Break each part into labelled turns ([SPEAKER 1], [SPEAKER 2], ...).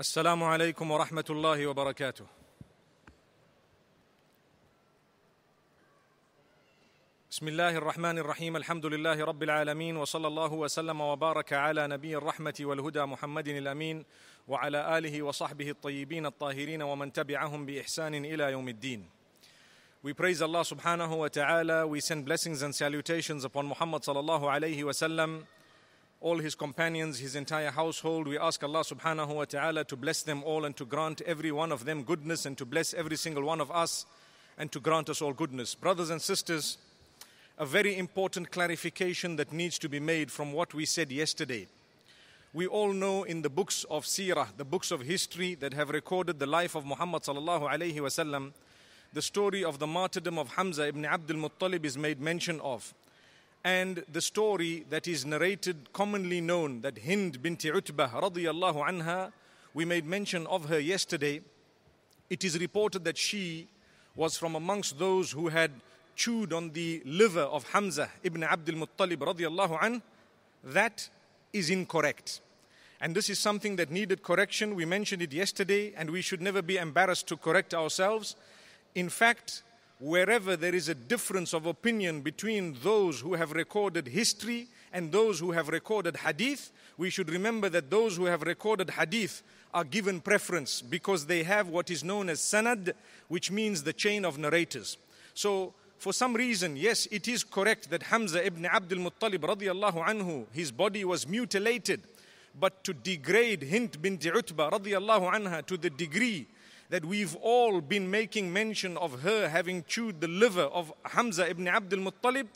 [SPEAKER 1] السلام عليكم ورحمة الله وبركاته بسم الله الرحمن الرحيم الحمد لله رب العالمين وصلى الله وسلم وبارك على نبي الرحمة والهدى محمد الأمين وعلى آله وصحبه الطيبين الطاهرين ومن تبعهم بإحسان إلى يوم الدين We praise Allah subhanahu wa ta'ala. We send blessings and salutations upon Muhammad sallallahu alayhi wa sallam. all his companions, his entire household. We ask Allah subhanahu wa ta'ala to bless them all and to grant every one of them goodness and to bless every single one of us and to grant us all goodness. Brothers and sisters, a very important clarification that needs to be made from what we said yesterday. We all know in the books of Sirah, the books of history that have recorded the life of Muhammad sallallahu alayhi wasallam, the story of the martyrdom of Hamza ibn Abdul Muttalib is made mention of and the story that is narrated, commonly known, that Hind bint Utbah radiyallahu anha, we made mention of her yesterday. It is reported that she was from amongst those who had chewed on the liver of Hamza ibn Abdul Muttalib radiyallahu an. That is incorrect. And this is something that needed correction. We mentioned it yesterday, and we should never be embarrassed to correct ourselves. In fact, wherever there is a difference of opinion between those who have recorded history and those who have recorded hadith, we should remember that those who have recorded hadith are given preference because they have what is known as sanad, which means the chain of narrators. So, for some reason, yes, it is correct that Hamza ibn Abdul Muttalib radiallahu anhu, his body was mutilated. But to degrade Hint bint Utbah radiallahu anha to the degree that we've all been making mention of her having chewed the liver of Hamza ibn Abdul Muttalib,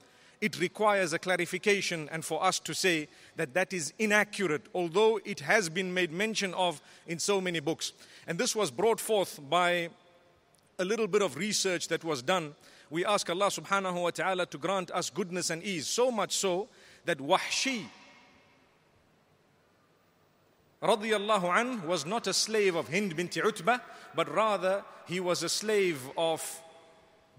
[SPEAKER 1] it requires a clarification and for us to say that that is inaccurate, although it has been made mention of in so many books. And this was brought forth by a little bit of research that was done. We ask Allah subhanahu wa ta'ala to grant us goodness and ease, so much so that Wahshi, radiallahu an was not a slave of Hind bint Utbah, but rather he was a slave of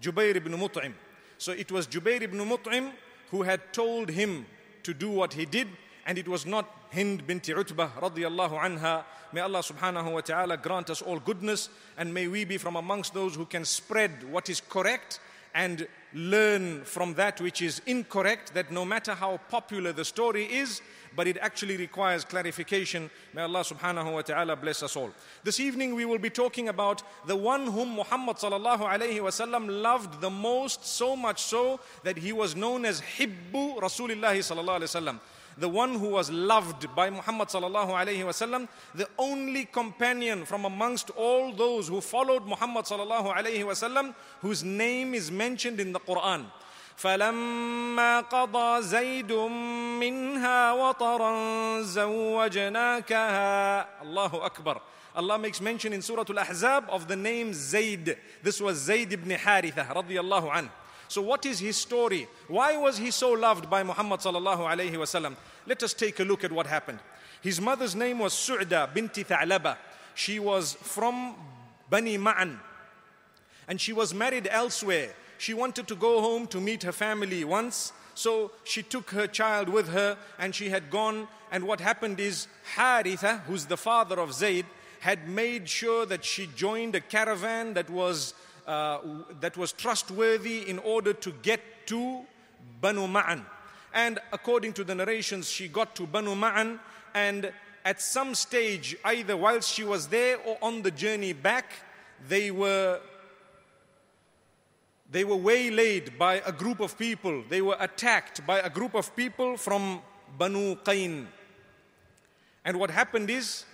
[SPEAKER 1] Jubair ibn Mut'im. So it was Jubair ibn Mut'im who had told him to do what he did, and it was not Hind bint Utbah radiallahu anha. May Allah subhanahu wa ta'ala grant us all goodness, and may we be from amongst those who can spread what is correct and learn from that which is incorrect, that no matter how popular the story is, but it actually requires clarification. May Allah subhanahu wa ta'ala bless us all. This evening we will be talking about the one whom Muhammad sallallahu alayhi wasallam loved the most, so much so that he was known as Hibbu Rasulullah sallallahu alayhi wasallam the one who was loved by Muhammad sallallahu alayhi wasallam, the only companion from amongst all those who followed Muhammad sallallahu alayhi wasallam, whose name is mentioned in the Quran. فلما قضى زيد منها وطرا زوجناكها الله أكبر Allah makes mention in Surah Al-Ahzab of the name Zayd. This was Zayd ibn Haritha رضي الله عنه. So what is his story? Why was he so loved by Muhammad Let us take a look at what happened. His mother's name was Su'da binti Tha'laba. She was from Bani Ma'an. And she was married elsewhere. She wanted to go home to meet her family once. So she took her child with her and she had gone. And what happened is Haritha, who's the father of Zayd, had made sure that she joined a caravan that was uh, that was trustworthy in order to get to Banu Ma'an. And according to the narrations, she got to Banu Ma'an and at some stage, either whilst she was there or on the journey back, they were they were waylaid by a group of people. They were attacked by a group of people from Banu Qain. And what happened is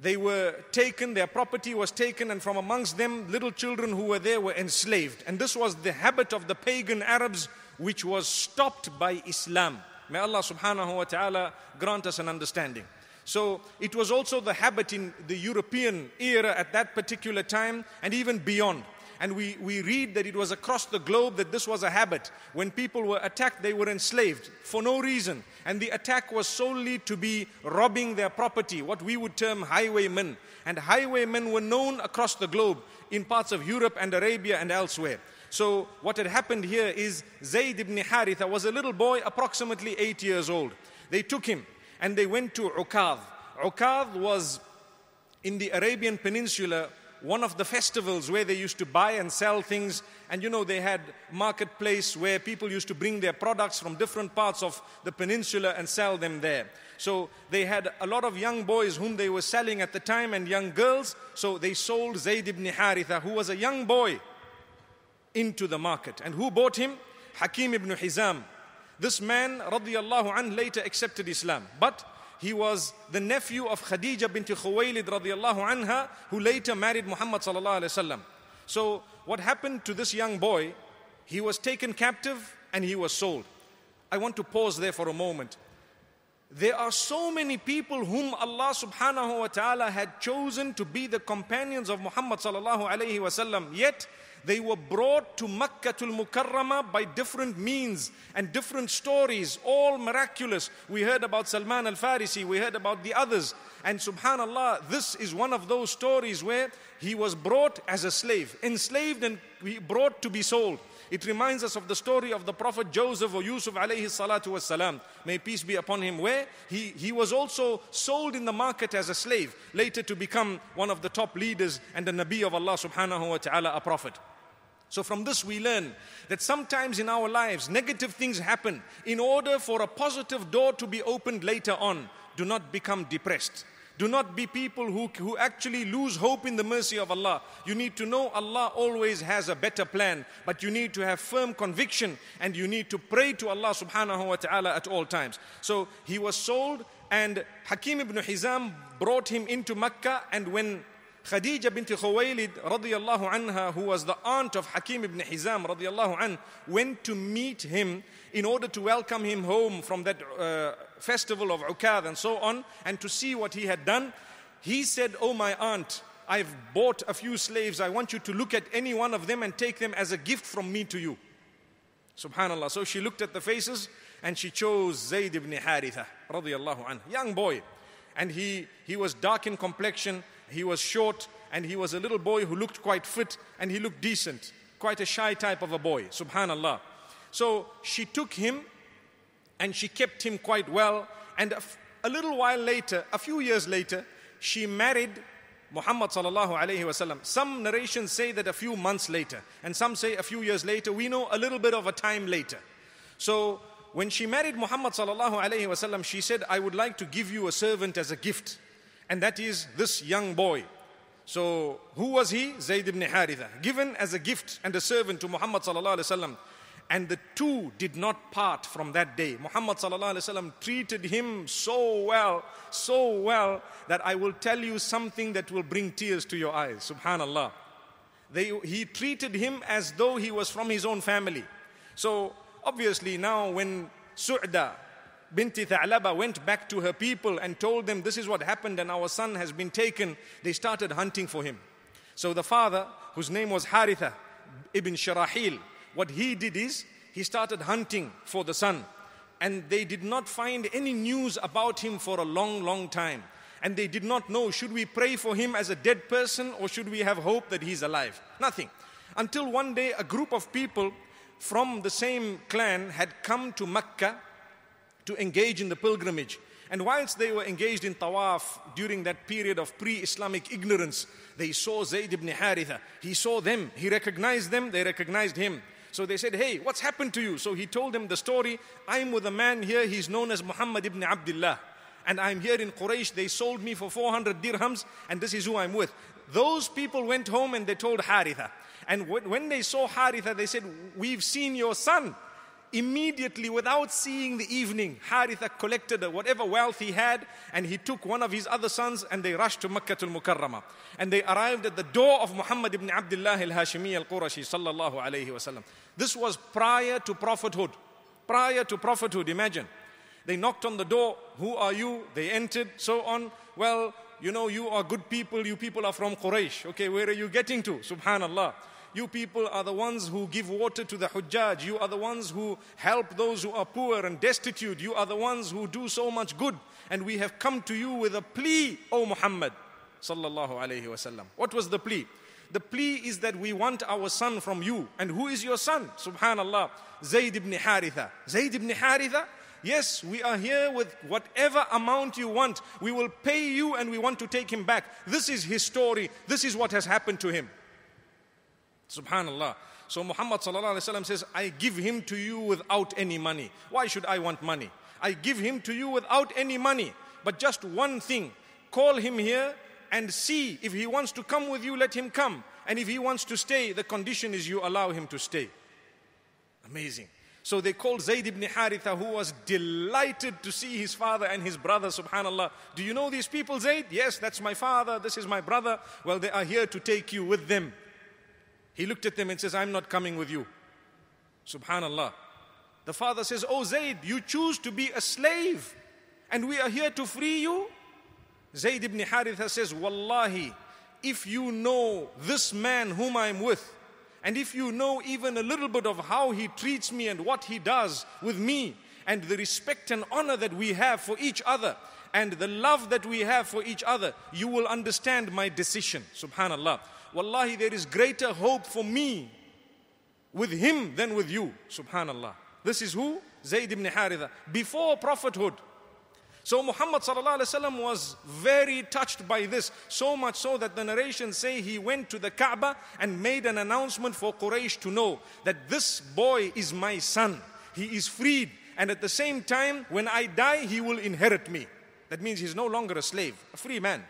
[SPEAKER 1] they were taken, their property was taken, and from amongst them, little children who were there were enslaved. And this was the habit of the pagan Arabs, which was stopped by Islam. May Allah subhanahu wa ta'ala grant us an understanding. So it was also the habit in the European era at that particular time and even beyond and we, we read that it was across the globe that this was a habit. When people were attacked, they were enslaved for no reason. And the attack was solely to be robbing their property, what we would term highwaymen. And highwaymen were known across the globe in parts of Europe and Arabia and elsewhere. So, what had happened here is Zayd ibn Haritha was a little boy, approximately eight years old. They took him and they went to Uqadh. Uqadh was in the Arabian Peninsula one of the festivals where they used to buy and sell things. And you know, they had marketplace where people used to bring their products from different parts of the peninsula and sell them there. So they had a lot of young boys whom they were selling at the time and young girls. So they sold Zayd ibn Haritha, who was a young boy, into the market. And who bought him? Hakim ibn Hizam. This man, radiyallahu anh, later accepted Islam. But he was the nephew of Khadija bint Khuwaylid radiallahu anha, who later married Muhammad sallallahu alayhi wasallam. So what happened to this young boy? He was taken captive and he was sold. I want to pause there for a moment. There are so many people whom Allah subhanahu wa ta'ala had chosen to be the companions of Muhammad sallallahu alayhi wasallam, yet they were brought to Makkah to Mukarramah by different means and different stories, all miraculous. We heard about Salman al Farisi, we heard about the others. And subhanAllah, this is one of those stories where he was brought as a slave, enslaved and brought to be sold. It reminds us of the story of the Prophet Joseph or Yusuf alayhi salatu wasalam. May peace be upon him, where he, he was also sold in the market as a slave, later to become one of the top leaders and the Nabi of Allah subhanahu wa ta'ala, a prophet. So, from this, we learn that sometimes in our lives, negative things happen in order for a positive door to be opened later on. Do not become depressed. Do not be people who, who actually lose hope in the mercy of Allah. You need to know Allah always has a better plan, but you need to have firm conviction and you need to pray to Allah subhanahu wa ta'ala at all times. So he was sold, and Hakim ibn Hizam brought him into Mecca. And when Khadija bint Khuwaylid radiallahu anha, who was the aunt of Hakim ibn Hizam radiallahu an, went to meet him in order to welcome him home from that uh, festival of Ukad and so on, and to see what he had done. He said, Oh, my aunt, I've bought a few slaves. I want you to look at any one of them and take them as a gift from me to you. Subhanallah. So she looked at the faces and she chose Zayd ibn Haritha, radiallahu anhu, young boy. And he, he was dark in complexion he was short and he was a little boy who looked quite fit and he looked decent, quite a shy type of a boy, subhanallah. So she took him and she kept him quite well. And a, little while later, a few years later, she married Muhammad Some narrations say that a few months later, and some say a few years later. We know a little bit of a time later. So when she married Muhammad she said, "I would like to give you a servant as a gift." and that is this young boy. So who was he? Zayd ibn Haritha, given as a gift and a servant to Muhammad And the two did not part from that day. Muhammad treated him so well, so well that I will tell you something that will bring tears to your eyes. Subhanallah. They, he treated him as though he was from his own family. So obviously now when Su'da Binti Tha'laba went back to her people and told them, This is what happened, and our son has been taken. They started hunting for him. So the father, whose name was Haritha ibn Sharahil, what he did is he started hunting for the son. And they did not find any news about him for a long, long time. And they did not know should we pray for him as a dead person or should we have hope that he's alive? Nothing. Until one day, a group of people from the same clan had come to Mecca to engage in the pilgrimage. And whilst they were engaged in tawaf during that period of pre Islamic ignorance, they saw Zayd ibn Haritha. He saw them, he recognized them, they recognized him. So they said, Hey, what's happened to you? So he told them the story I'm with a man here, he's known as Muhammad ibn Abdullah. And I'm here in Quraysh, they sold me for 400 dirhams, and this is who I'm with. Those people went home and they told Haritha. And when they saw Haritha, they said, We've seen your son immediately without seeing the evening, Haritha collected whatever wealth he had and he took one of his other sons and they rushed to Makkah al-Mukarramah. And they arrived at the door of Muhammad ibn Abdullah al-Hashimi al-Qurashi sallallahu alayhi wasallam. This was prior to prophethood. Prior to prophethood, imagine. They knocked on the door, who are you? They entered, so on. Well, you know, you are good people, you people are from Quraysh. Okay, where are you getting to? Subhanallah. You people are the ones who give water to the Hujjaj. You are the ones who help those who are poor and destitute. You are the ones who do so much good. And we have come to you with a plea, O Muhammad. Sallallahu alayhi wasallam. What was the plea? The plea is that we want our son from you. And who is your son? Subhanallah. Zayd ibn Haritha. Zayd ibn Haritha? Yes, we are here with whatever amount you want. We will pay you and we want to take him back. This is his story. This is what has happened to him. Subhanallah. So Muhammad says, I give him to you without any money. Why should I want money? I give him to you without any money. But just one thing call him here and see if he wants to come with you, let him come. And if he wants to stay, the condition is you allow him to stay. Amazing. So they called Zayd ibn Haritha, who was delighted to see his father and his brother, subhanAllah. Do you know these people, Zayd? Yes, that's my father, this is my brother. Well, they are here to take you with them. He looked at them and says, I'm not coming with you. Subhanallah. The father says, Oh Zayd, you choose to be a slave and we are here to free you. Zayd ibn Haritha says, Wallahi, if you know this man whom I'm with, and if you know even a little bit of how he treats me and what he does with me, and the respect and honor that we have for each other, and the love that we have for each other, you will understand my decision. Subhanallah. Wallahi, there is greater hope for me with him than with you. Subhanallah. This is who? Zayd ibn Haritha. Before prophethood. So Muhammad was very touched by this, so much so that the narrations say he went to the Kaaba and made an announcement for Quraysh to know that this boy is my son. He is freed, and at the same time, when I die, he will inherit me. That means he's no longer a slave, a free man.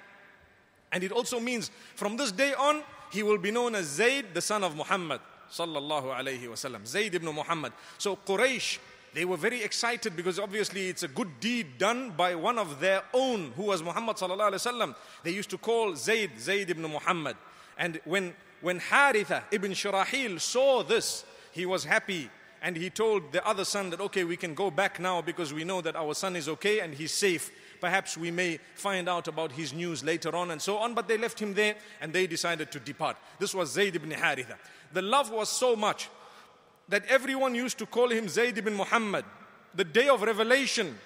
[SPEAKER 1] And it also means from this day on, he will be known as Zayd, the son of Muhammad. Sallallahu alayhi wasallam. Zayd ibn Muhammad. So Quraysh, they were very excited because obviously it's a good deed done by one of their own who was Muhammad sallallahu alaihi wasallam. They used to call Zayd Zayd ibn Muhammad. And when when Haritha ibn Shurahil saw this, he was happy and he told the other son that okay, we can go back now because we know that our son is okay and he's safe. Perhaps we may find out about his news later on and so on. But they left him there and they decided to depart. This was Zayd ibn Haritha. The love was so much that everyone used to call him Zayd ibn Muhammad. The day of revelation,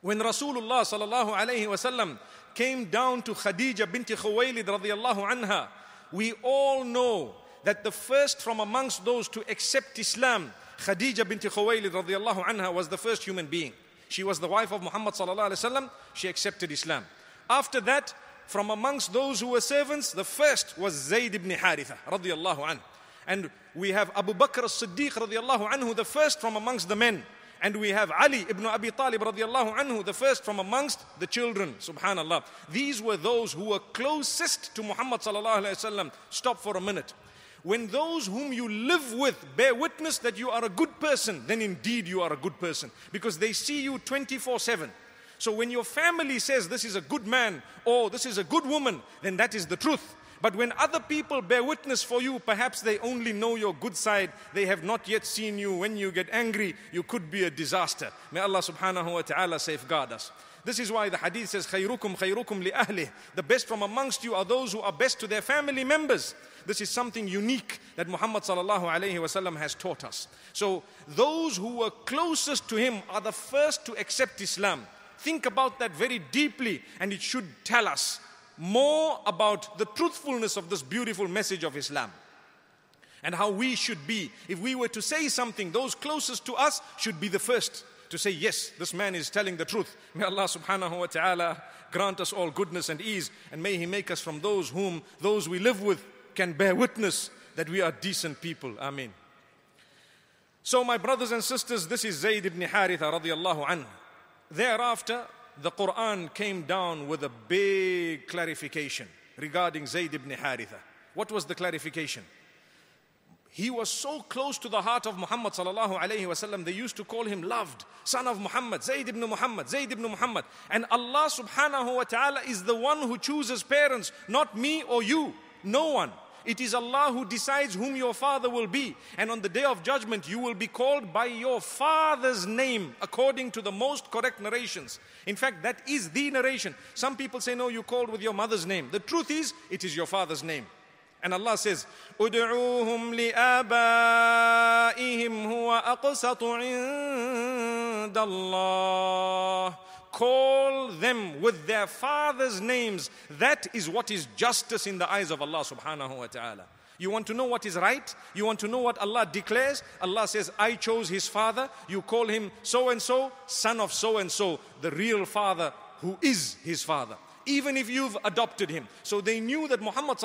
[SPEAKER 1] when Rasulullah sallallahu alayhi wasallam came down to Khadija binti Khuwaylid radiallahu anha, we all know that the first from amongst those to accept Islam, Khadija binti Khuwaylid radiallahu anha was the first human being. She was the wife of Muhammad sallallahu alaihi wasallam. She accepted Islam. After that, from amongst those who were servants, the first was Zayd ibn Haritha radiyallahu anhu. And we have Abu Bakr as-Siddiq radiyallahu anhu, the first from amongst the men. And we have Ali ibn Abi Talib radiyallahu anhu, the first from amongst the children. Subhanallah. These were those who were closest to Muhammad sallallahu alayhi wasallam. Stop for a minute. When those whom you live with bear witness that you are a good person, then indeed you are a good person because they see you 24 7. So when your family says this is a good man or this is a good woman, then that is the truth. But when other people bear witness for you, perhaps they only know your good side. They have not yet seen you. When you get angry, you could be a disaster. May Allah subhanahu wa ta'ala safeguard us. This is why the hadith says, khayrukum li لأهله. The best from amongst you are those who are best to their family members. This is something unique that Muhammad sallallahu alayhi wasallam has taught us. So those who were closest to him are the first to accept Islam. Think about that very deeply and it should tell us more about the truthfulness of this beautiful message of Islam and how we should be. If we were to say something, those closest to us should be the first to say, Yes, this man is telling the truth. May Allah subhanahu wa ta'ala grant us all goodness and ease, and may He make us from those whom those we live with can bear witness that we are decent people. Amen. So, my brothers and sisters, this is Zayd ibn Haritha radiallahu anhu. Thereafter, the Quran came down with a big clarification regarding Zayd ibn Haritha. What was the clarification? He was so close to the heart of Muhammad They used to call him loved son of Muhammad, Zayd ibn Muhammad, Zayd ibn Muhammad. And Allah subhanahu wa taala is the one who chooses parents, not me or you, no one. It is Allah who decides whom your father will be. And on the day of judgment, you will be called by your father's name, according to the most correct narrations. In fact, that is the narration. Some people say, no, you called with your mother's name. The truth is, it is your father's name. And Allah says, "Ud'uhum liabaihim huwa aqsatu 'inda Allah." Call them with their father's names. That is what is justice in the eyes of Allah subhanahu wa ta'ala. You want to know what is right? You want to know what Allah declares? Allah says, I chose his father. You call him so and so, son of so and so, the real father who is his father. Even if you've adopted him. So they knew that Muhammad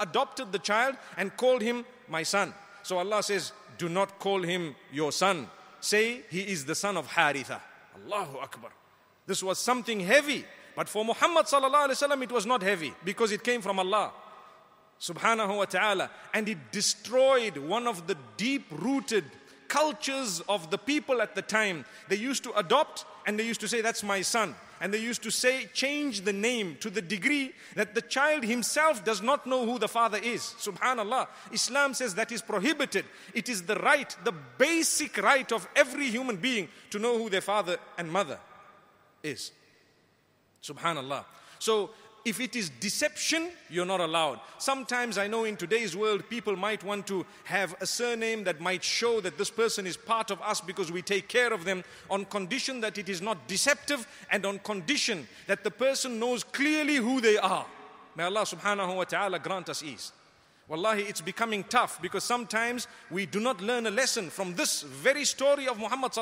[SPEAKER 1] adopted the child and called him my son. So Allah says, Do not call him your son. Say he is the son of Haritha. Allahu Akbar. This was something heavy. But for Muhammad sallallahu alaihi wasallam, it was not heavy because it came from Allah subhanahu wa ta'ala. And it destroyed one of the deep rooted cultures of the people at the time. They used to adopt and they used to say, That's my son. And they used to say, change the name to the degree that the child himself does not know who the father is. Subhanallah. Islam says that is prohibited. It is the right, the basic right of every human being to know who their father and mother is. Subhanallah. So if it is deception, you're not allowed. Sometimes I know in today's world, people might want to have a surname that might show that this person is part of us because we take care of them on condition that it is not deceptive and on condition that the person knows clearly who they are. May Allah subhanahu wa ta'ala grant us ease. Wallahi, it's becoming tough because sometimes we do not learn a lesson from this very story of Muhammad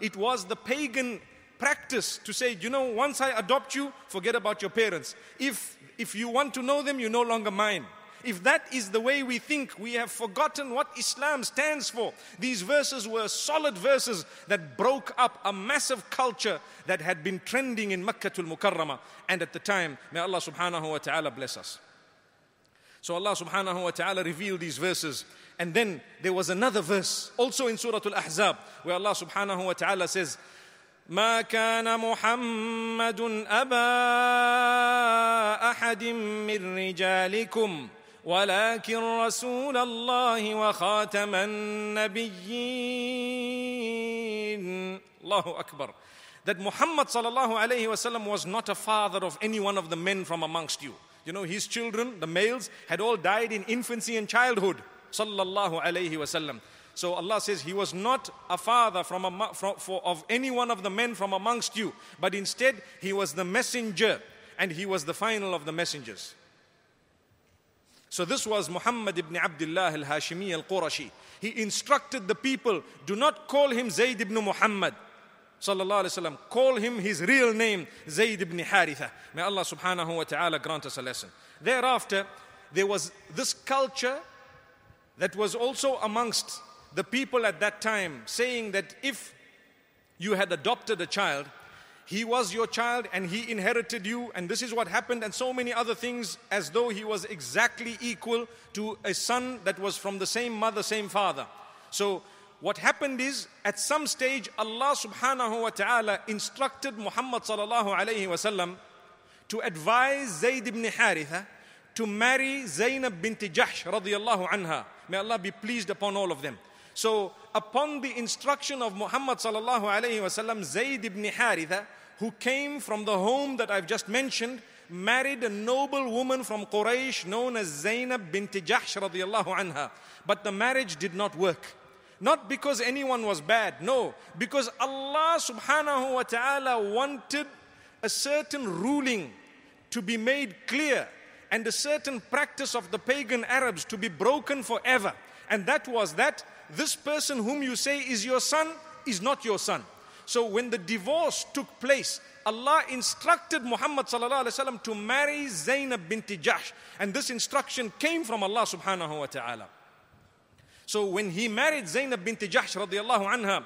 [SPEAKER 1] It was the pagan practice to say, you know, once I adopt you, forget about your parents. If, if you want to know them, you're no longer mine. If that is the way we think, we have forgotten what Islam stands for. These verses were solid verses that broke up a massive culture that had been trending in Makkah al Mukarramah. And at the time, may Allah subhanahu wa ta'ala bless us. So Allah subhanahu wa ta'ala revealed these verses. And then there was another verse, also in Surah Al Ahzab, where Allah subhanahu wa ta'ala says, ما كان محمد ابا احد من رجالكم ولكن رسول الله وخاتم النبيين الله أكبر that Muhammad sallallahu alayhi وسلم was not a father of any one of the men from amongst you you know his children the males had all died in infancy and childhood sallallahu alayhi وسلم So Allah says, He was not a father from a, from, for, of any one of the men from amongst you, but instead He was the messenger and He was the final of the messengers. So this was Muhammad ibn Abdullah al Hashimi al Qurashi. He instructed the people do not call him Zayd ibn Muhammad. Sallallahu Alaihi Wasallam. Call him his real name, Zayd ibn Haritha. May Allah subhanahu wa ta'ala grant us a lesson. Thereafter, there was this culture that was also amongst the people at that time saying that if you had adopted a child, he was your child and he inherited you, and this is what happened, and so many other things as though he was exactly equal to a son that was from the same mother, same father. So, what happened is at some stage, Allah subhanahu wa ta'ala instructed Muhammad sallallahu alayhi wasallam to advise Zayd ibn Haritha to marry Zainab bint Jahsh radiyallahu anha. May Allah be pleased upon all of them. So, upon the instruction of Muhammad sallallahu alayhi wasallam, Zayd ibn Haritha, who came from the home that I've just mentioned, married a noble woman from Quraysh known as Zainab bint Jahsh radiallahu anha. But the marriage did not work. Not because anyone was bad, no, because Allah subhanahu wa ta'ala wanted a certain ruling to be made clear and a certain practice of the pagan Arabs to be broken forever. And that was that this person whom you say is your son is not your son. So when the divorce took place, Allah instructed Muhammad وسلم, to marry Zainab binti Jash, And this instruction came from Allah subhanahu wa ta'ala. So when he married Zainab bint Jahsh radiallahu anha,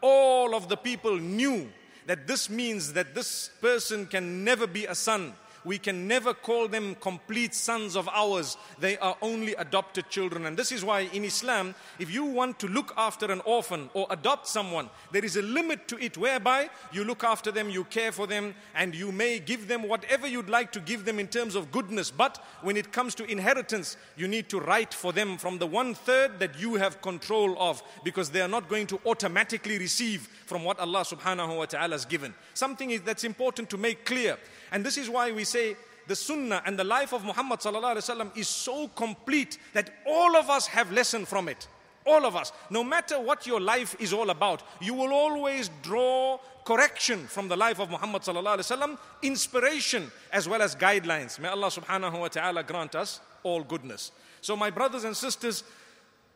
[SPEAKER 1] all of the people knew that this means that this person can never be a son we can never call them complete sons of ours. They are only adopted children. And this is why in Islam, if you want to look after an orphan or adopt someone, there is a limit to it whereby you look after them, you care for them, and you may give them whatever you'd like to give them in terms of goodness. But when it comes to inheritance, you need to write for them from the one third that you have control of because they are not going to automatically receive from what Allah subhanahu wa ta'ala has given. Something that's important to make clear. And this is why we say the sunnah and the life of Muhammad is so complete that all of us have lesson from it. All of us. No matter what your life is all about, you will always draw correction from the life of Muhammad inspiration as well as guidelines. May Allah subhanahu wa ta'ala grant us all goodness. So my brothers and sisters,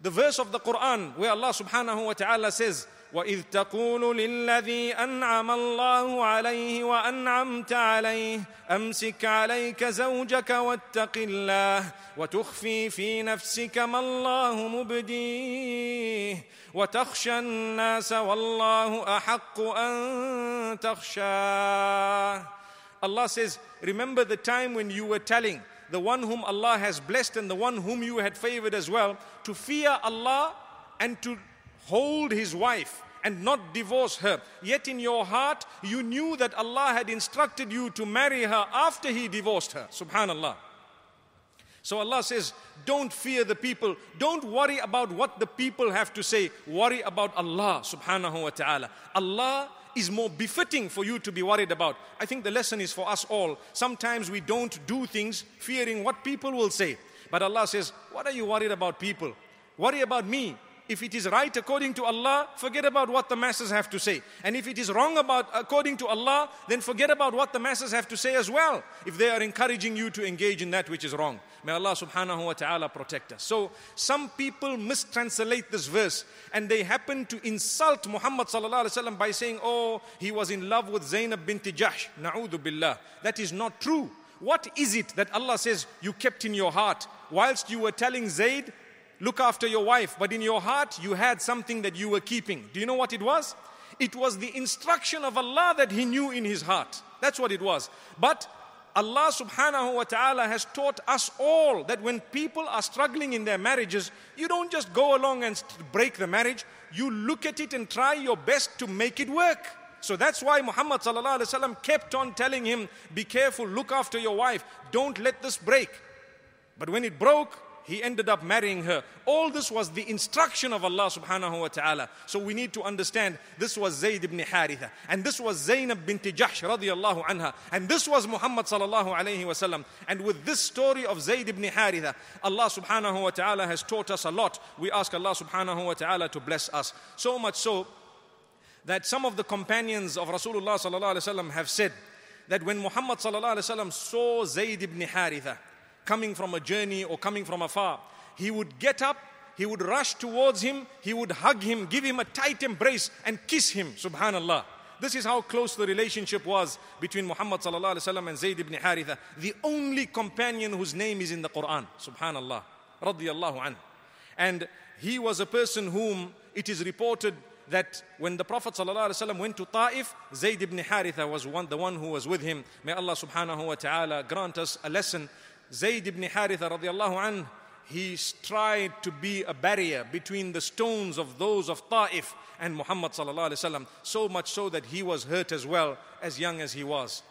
[SPEAKER 1] the verse of the Quran where Allah subhanahu wa ta'ala says, وإذ تقول للذي أنعم الله عليه وأنعمت عليه أمسك عليك زوجك واتق الله وتخفي في نفسك ما الله مبديه وتخشى الناس والله أحق أن تخشاه Allah says, remember the time when you were telling the one whom Allah has blessed and the one whom you had favored as well to fear Allah and to hold his wife and not divorce her. Yet in your heart, you knew that Allah had instructed you to marry her after He divorced her. Subhanallah. So Allah says, Don't fear the people. Don't worry about what the people have to say. Worry about Allah subhanahu wa ta'ala. Allah is more befitting for you to be worried about. I think the lesson is for us all. Sometimes we don't do things fearing what people will say. But Allah says, What are you worried about, people? Worry about me if it is right according to Allah, forget about what the masses have to say. And if it is wrong about according to Allah, then forget about what the masses have to say as well. If they are encouraging you to engage in that which is wrong. May Allah subhanahu wa ta'ala protect us. So some people mistranslate this verse and they happen to insult Muhammad by saying, "Oh, he was in love with Zainab bint Jahsh." Na'udhu billah. That is not true. What is it that Allah says you kept in your heart whilst you were telling Zaid look after your wife, but in your heart you had something that you were keeping. Do you know what it was? It was the instruction of Allah that He knew in His heart. That's what it was. But Allah subhanahu wa ta'ala has taught us all that when people are struggling in their marriages, you don't just go along and break the marriage, you look at it and try your best to make it work. So that's why Muhammad sallallahu alaihi wasallam kept on telling him, Be careful, look after your wife, don't let this break. But when it broke, he ended up marrying her. All this was the instruction of Allah subhanahu wa ta'ala. So we need to understand this was Zayd ibn Haritha. And this was Zainab bint Jahsh radiallahu anha. And this was Muhammad sallallahu alayhi wa sallam. And with this story of Zayd ibn Haritha, Allah subhanahu wa ta'ala has taught us a lot. We ask Allah subhanahu wa ta'ala to bless us. So much so that some of the companions of Rasulullah sallallahu alayhi wa sallam have said that when Muhammad sallallahu alayhi wa sallam saw Zayd ibn Haritha, coming from a journey or coming from afar. He would get up, he would rush towards him, he would hug him, give him a tight embrace, and kiss him. Subhanallah. This is how close the relationship was between Muhammad and Zayd ibn Haritha, the only companion whose name is in the Quran. Subhanallah. Radiyallahu anhu. And he was a person whom it is reported that when the Prophet went to Ta'if, Zayd ibn Haritha was one, the one who was with him. May Allah subhanahu wa ta'ala grant us a lesson Zayd ibn Haritha radiallahu anhu, he tried to be a barrier between the stones of those of Ta'if and Muhammad sallallahu alaihi wasallam, so much so that he was hurt as well, as young as he was.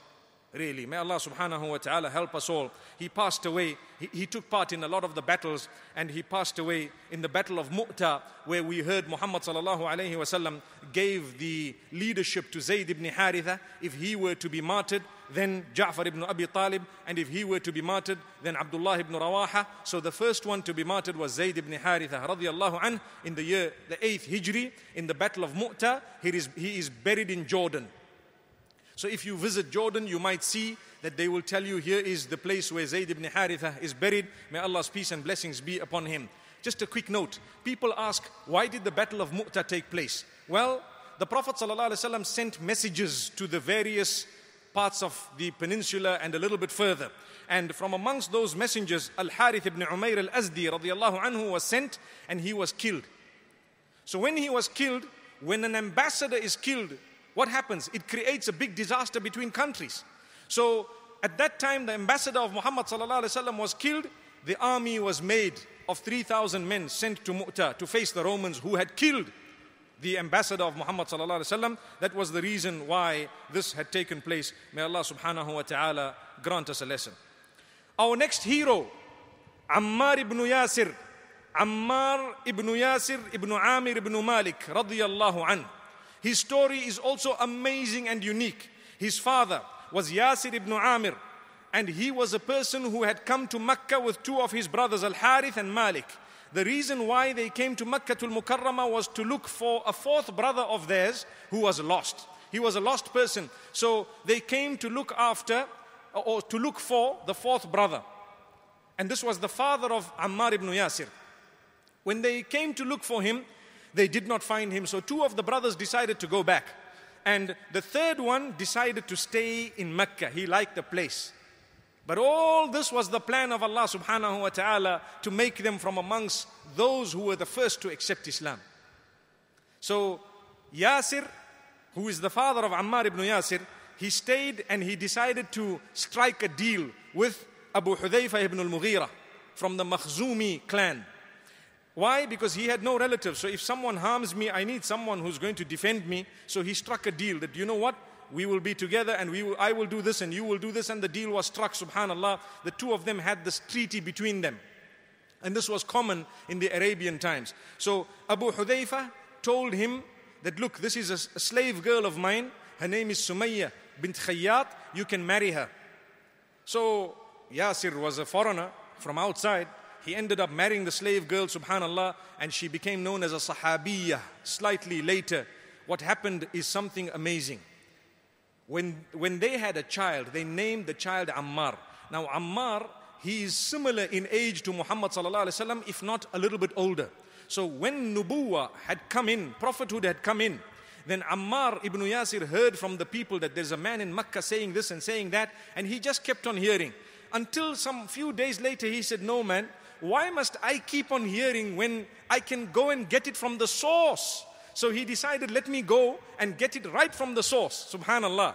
[SPEAKER 1] Really, may Allah subhanahu wa ta'ala help us all. He passed away, he, he took part in a lot of the battles, and he passed away in the battle of Muta, where we heard Muhammad sallallahu alayhi wasallam gave the leadership to Zayd ibn Haritha. If he were to be martyred, then Ja'far ibn Abi Talib, and if he were to be martyred, then Abdullah ibn Rawaha. So the first one to be martyred was Zayd ibn Haritha radiallahu an in the year the 8th Hijri in the Battle of Mu'tah. He is, he is buried in Jordan. So if you visit Jordan, you might see that they will tell you here is the place where Zayd ibn Haritha is buried. May Allah's peace and blessings be upon him. Just a quick note. People ask, why did the Battle of Mu'tah take place? Well, the Prophet ﷺ sent messages to the various parts of the peninsula and a little bit further. And from amongst those messengers, Al Harith ibn Umair al Azdi anhu was sent and he was killed. So when he was killed, when an ambassador is killed, what happens? It creates a big disaster between countries. So at that time, the ambassador of Muhammad was killed. The army was made of 3,000 men sent to Mu'tah to face the Romans who had killed the ambassador of Muhammad sallallahu alaihi wasallam. That was the reason why this had taken place. May Allah subhanahu wa ta'ala grant us a lesson. Our next hero, Ammar ibn Yasir, Ammar ibn Yasir ibn Amir ibn Malik radiyallahu an. His story is also amazing and unique. His father was Yasir ibn Amir and he was a person who had come to Mecca with two of his brothers Al-Harith and Malik. The reason why they came to Makkah al Mukarramah was to look for a fourth brother of theirs who was lost. He was a lost person. So they came to look after or to look for the fourth brother. And this was the father of Ammar ibn Yasir. When they came to look for him, they did not find him. So two of the brothers decided to go back. And the third one decided to stay in Mecca. He liked the place. But all this was the plan of Allah subhanahu wa ta'ala to make them from amongst those who were the first to accept Islam. So Yasir, who is the father of Ammar ibn Yasir, he stayed and he decided to strike a deal with Abu Hudayfa ibn al-Mughira from the Makhzumi clan. Why? Because he had no relatives. So if someone harms me, I need someone who's going to defend me. So he struck a deal that, you know what? we will be together and we will, I will do this and you will do this. And the deal was struck, subhanAllah. The two of them had this treaty between them. And this was common in the Arabian times. So Abu Hudayfa told him that, look, this is a, slave girl of mine. Her name is Sumayya bint Khayyat. You can marry her. So Yasir was a foreigner from outside. He ended up marrying the slave girl, subhanAllah, and she became known as a Sahabiya. slightly later. What happened is something amazing. When, when they had a child, they named the child Ammar. Now, Ammar, he is similar in age to Muhammad, وسلم, if not a little bit older. So, when Nubuwa had come in, prophethood had come in, then Ammar ibn Yasir heard from the people that there's a man in Makkah saying this and saying that, and he just kept on hearing. Until some few days later, he said, No, man, why must I keep on hearing when I can go and get it from the source? So he decided, let me go and get it right from the source. Subhanallah.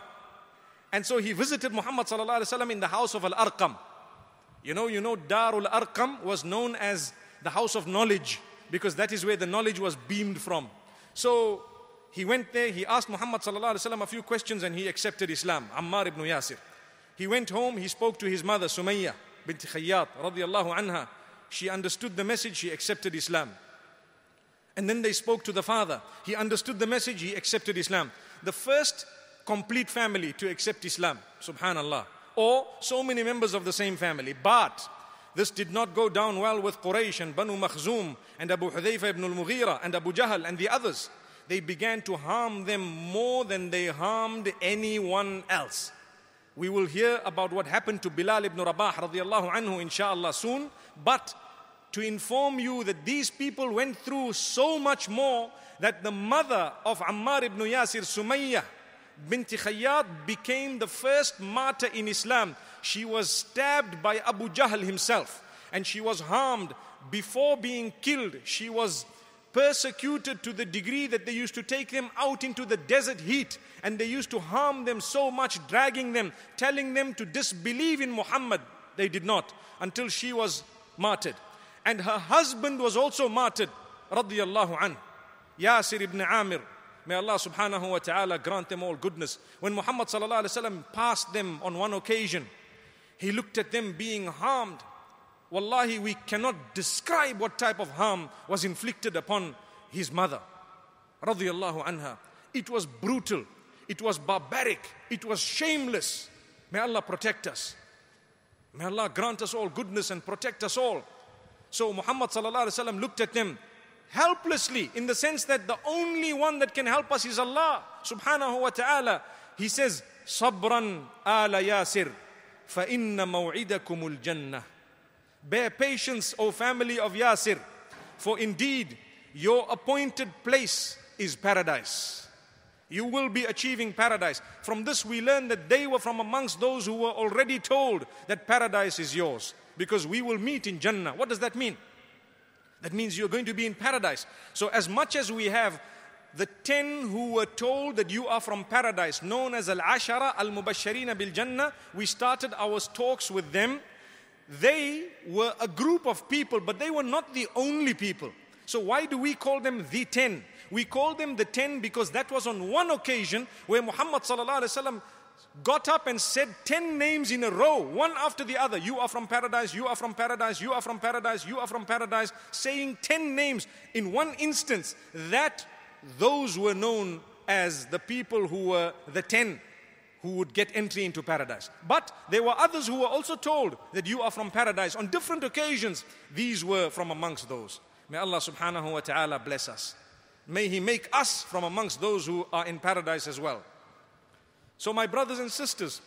[SPEAKER 1] And so he visited Muhammad in the house of Al Arqam. You know, you know, Darul Arqam was known as the house of knowledge because that is where the knowledge was beamed from. So he went there, he asked Muhammad a few questions and he accepted Islam, Ammar ibn Yasir. He went home, he spoke to his mother, Sumayya bint Khayyat, radiallahu anha. She understood the message, she accepted Islam. And then they spoke to the father. He understood the message, he accepted Islam. The first complete family to accept Islam, subhanallah. Or so many members of the same family. But this did not go down well with Quraysh and Banu Makhzum and Abu Hudayfa ibn al Mughira and Abu Jahl and the others. They began to harm them more than they harmed anyone else. We will hear about what happened to Bilal ibn Rabah radiallahu anhu inshallah soon. But to inform you that these people went through so much more that the mother of Ammar ibn Yasir, Sumayyah bint Khayyat, became the first martyr in Islam. She was stabbed by Abu Jahl himself and she was harmed. Before being killed, she was persecuted to the degree that they used to take them out into the desert heat and they used to harm them so much, dragging them, telling them to disbelieve in Muhammad. They did not until she was martyred. And her husband was also martyred, radiallahu an, Yasir ibn Amir. May Allah subhanahu wa ta'ala grant them all goodness. When Muhammad sallallahu alayhi wa passed them on one occasion, he looked at them being harmed. Wallahi, we cannot describe what type of harm was inflicted upon his mother. Radiallahu anha. It was brutal. It was barbaric. It was shameless. May Allah protect us. May Allah grant us all goodness and protect us all. So Muhammad looked at them helplessly in the sense that the only one that can help us is Allah subhanahu wa ta'ala. He says, Sabran ala Yasir, fa inna maw'idakumul jannah. Bear patience, O family of Yasir, for indeed your appointed place is paradise. You will be achieving paradise. From this, we learn that they were from amongst those who were already told that paradise is yours because we will meet in Jannah. What does that mean? That means you're going to be in paradise. So, as much as we have the 10 who were told that you are from paradise, known as Al Ashara Al Mubasharina Bil Jannah, we started our talks with them. They were a group of people, but they were not the only people. So, why do we call them the 10? We call them the 10 because that was on one occasion where Muhammad sallallahu alaihi wasallam got up and said 10 names in a row, one after the other. You are from paradise, you are from paradise, you are from paradise, you are from paradise, saying 10 names in one instance. That those were known as the people who were the 10 who would get entry into paradise. But there were others who were also told that you are from paradise. On different occasions, these were from amongst those. May Allah subhanahu wa ta'ala bless us. May He make us from amongst those who are in paradise as well. So, my brothers and sisters,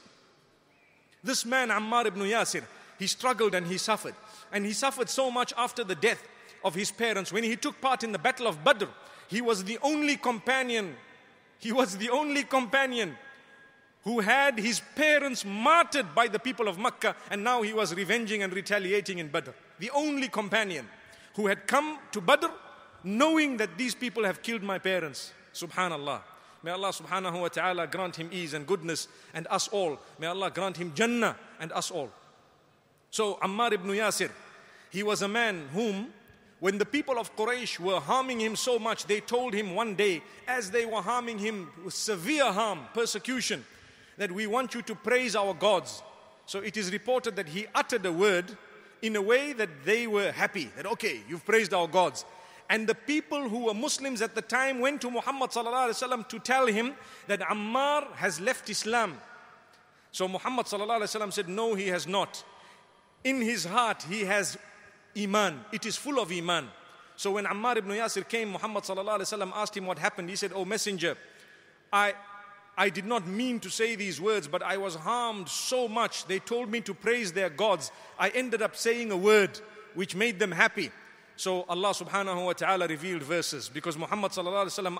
[SPEAKER 1] this man, Ammar ibn Yasir, he struggled and he suffered. And he suffered so much after the death of his parents. When he took part in the Battle of Badr, he was the only companion, he was the only companion who had his parents martyred by the people of Makkah, and now he was revenging and retaliating in Badr. The only companion who had come to Badr knowing that these people have killed my parents. Subhanallah. May Allah subhanahu wa ta'ala grant him ease and goodness and us all. May Allah grant him Jannah and us all. So Ammar ibn Yasir, he was a man whom when the people of Quraysh were harming him so much, they told him one day, as they were harming him with severe harm, persecution, that we want you to praise our gods. So it is reported that he uttered a word in a way that they were happy that, okay, you've praised our gods. And the people who were Muslims at the time went to Muhammad to tell him that Ammar has left Islam. So Muhammad said, No, he has not. In his heart, he has Iman. It is full of Iman. So when Ammar ibn Yasir came, Muhammad asked him what happened. He said, O oh, messenger, I, I did not mean to say these words, but I was harmed so much. They told me to praise their gods. I ended up saying a word which made them happy. So Allah subhanahu wa ta'ala revealed verses because Muhammad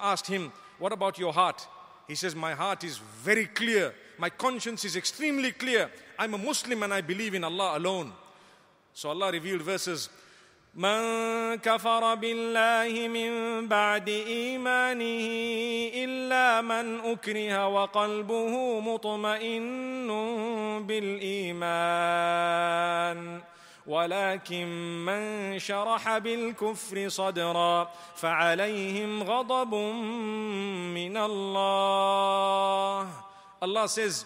[SPEAKER 1] asked him, What about your heart? He says, My heart is very clear. My conscience is extremely clear. I'm a Muslim and I believe in Allah alone. So Allah revealed verses. من كفر بالله من بعد إيمانه إلا من أكره وقلبه مطمئن بالإيمان ولكن من شرح بالكفر صدرا فعليهم غضب من الله Allah says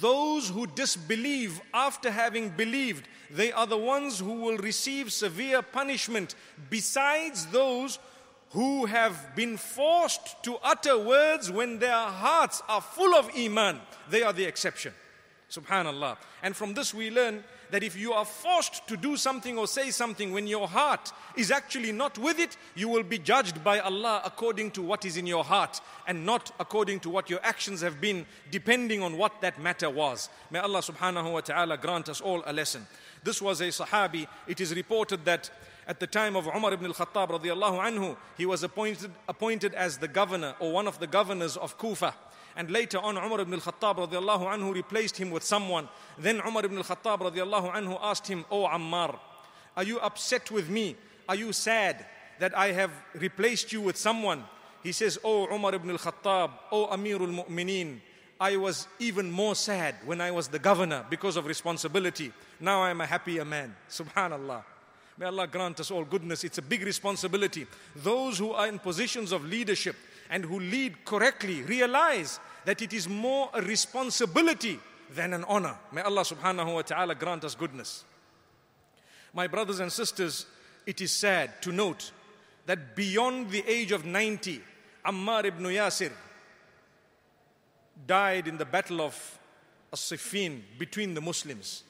[SPEAKER 1] those who disbelieve after having believed they are the ones who will receive severe punishment besides those who have been forced to utter words when their hearts are full of iman they are the exception subhanallah and from this we learn that if you are forced to do something or say something when your heart is actually not with it, you will be judged by Allah according to what is in your heart and not according to what your actions have been, depending on what that matter was. May Allah subhanahu wa ta'ala grant us all a lesson. This was a Sahabi. It is reported that at the time of Umar ibn al-Khattab radiallahu anhu, he was appointed, appointed as the governor or one of the governors of Kufa. And later on, Umar ibn al-Khattab radiallahu anhu replaced him with someone. Then Umar ibn al-Khattab radiallahu anhu asked him, O oh, Ammar, are you upset with me? Are you sad that I have replaced you with someone? He says, O oh, Umar ibn al-Khattab, O oh, Amirul Mu'mineen, I was even more sad when I was the governor because of responsibility. Now I am a happier man. Subhanallah. May Allah grant us all goodness. It's a big responsibility. Those who are in positions of leadership, and who lead correctly realize that it is more a responsibility than an honor. May Allah subhanahu wa ta'ala grant us goodness. My brothers and sisters, it is sad to note that beyond the age of 90, Ammar ibn Yasir died in the battle of As-Siffin between the Muslims.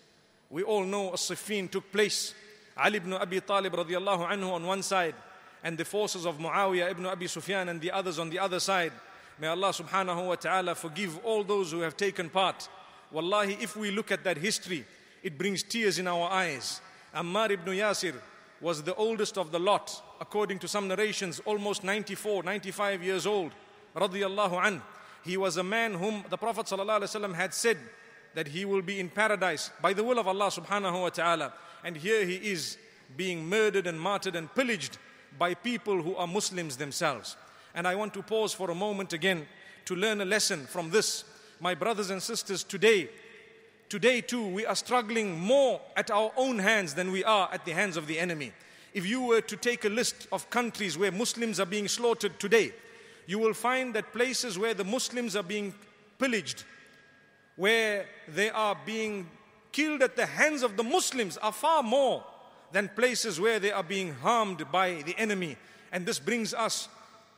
[SPEAKER 1] We all know As-Siffin took place. Ali ibn Abi Talib radiallahu anhu on one side, and the forces of Muawiyah ibn Abi Sufyan and the others on the other side. May Allah subhanahu wa ta'ala forgive all those who have taken part. Wallahi, if we look at that history, it brings tears in our eyes. Ammar ibn Yasir was the oldest of the lot, according to some narrations, almost 94, 95 years old. Radiallahu an. He was a man whom the Prophet had said that he will be in paradise by the will of Allah subhanahu wa ta'ala. And here he is being murdered and martyred and pillaged by people who are Muslims themselves. And I want to pause for a moment again to learn a lesson from this. My brothers and sisters, today, today too, we are struggling more at our own hands than we are at the hands of the enemy. If you were to take a list of countries where Muslims are being slaughtered today, you will find that places where the Muslims are being pillaged, where they are being killed at the hands of the Muslims, are far more than places where they are being harmed by the enemy. And this brings us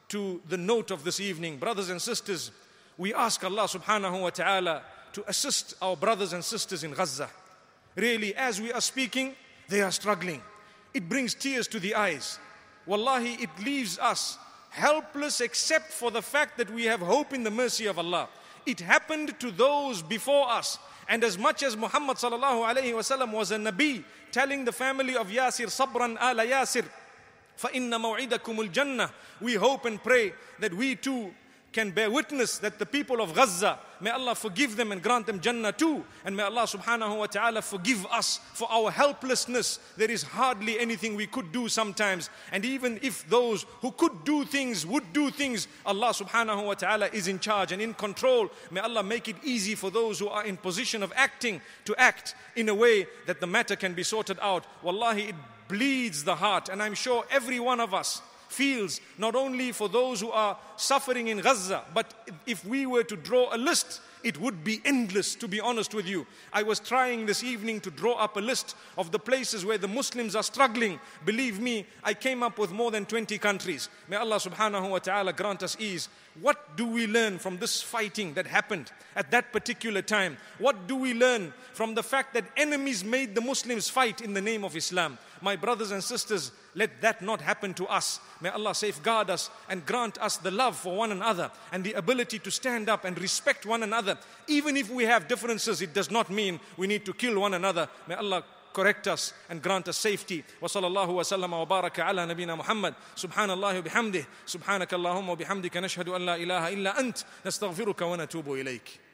[SPEAKER 1] to the note of this evening. Brothers and sisters, we ask Allah subhanahu wa ta'ala to assist our brothers and sisters in Gaza. Really, as we are speaking, they are struggling. It brings tears to the eyes. Wallahi, it leaves us helpless except for the fact that we have hope in the mercy of Allah. It happened to those before us. And as much as Muhammad sallallahu alayhi wasallam was a Nabi telling the family of Yasir, Sabran ala Yasir, فَإِنَّ مَوْعِدَكُمُ الْجَنَّةِ We hope and pray that we too can bear witness that the people of Gaza May Allah forgive them and grant them Jannah too. And may Allah subhanahu wa ta'ala forgive us for our helplessness. There is hardly anything we could do sometimes. And even if those who could do things would do things, Allah subhanahu wa ta'ala is in charge and in control. May Allah make it easy for those who are in position of acting to act in a way that the matter can be sorted out. Wallahi, it bleeds the heart. And I'm sure every one of us feels, not only for those who are suffering in Gaza, but if we were to draw a list, it would be endless, to be honest with you. I was trying this evening to draw up a list of the places where the Muslims are struggling. Believe me, I came up with more than 20 countries. May Allah subhanahu wa ta'ala grant us ease. What do we learn from this fighting that happened at that particular time? What do we learn from the fact that enemies made the Muslims fight in the name of Islam? My brothers and sisters, let that not happen to us. May Allah safeguard us and grant us the love for one another and the ability to stand up and respect one another. Even if we have differences, it does not mean we need to kill one another. May Allah correct us and grant us safety وصلى الله وسلم وبارك على نبينا محمد سبحان الله وبحمده سبحانك اللهم وبحمدك نشهد أن لا إله إلا أنت نستغفرك ونتوب إليك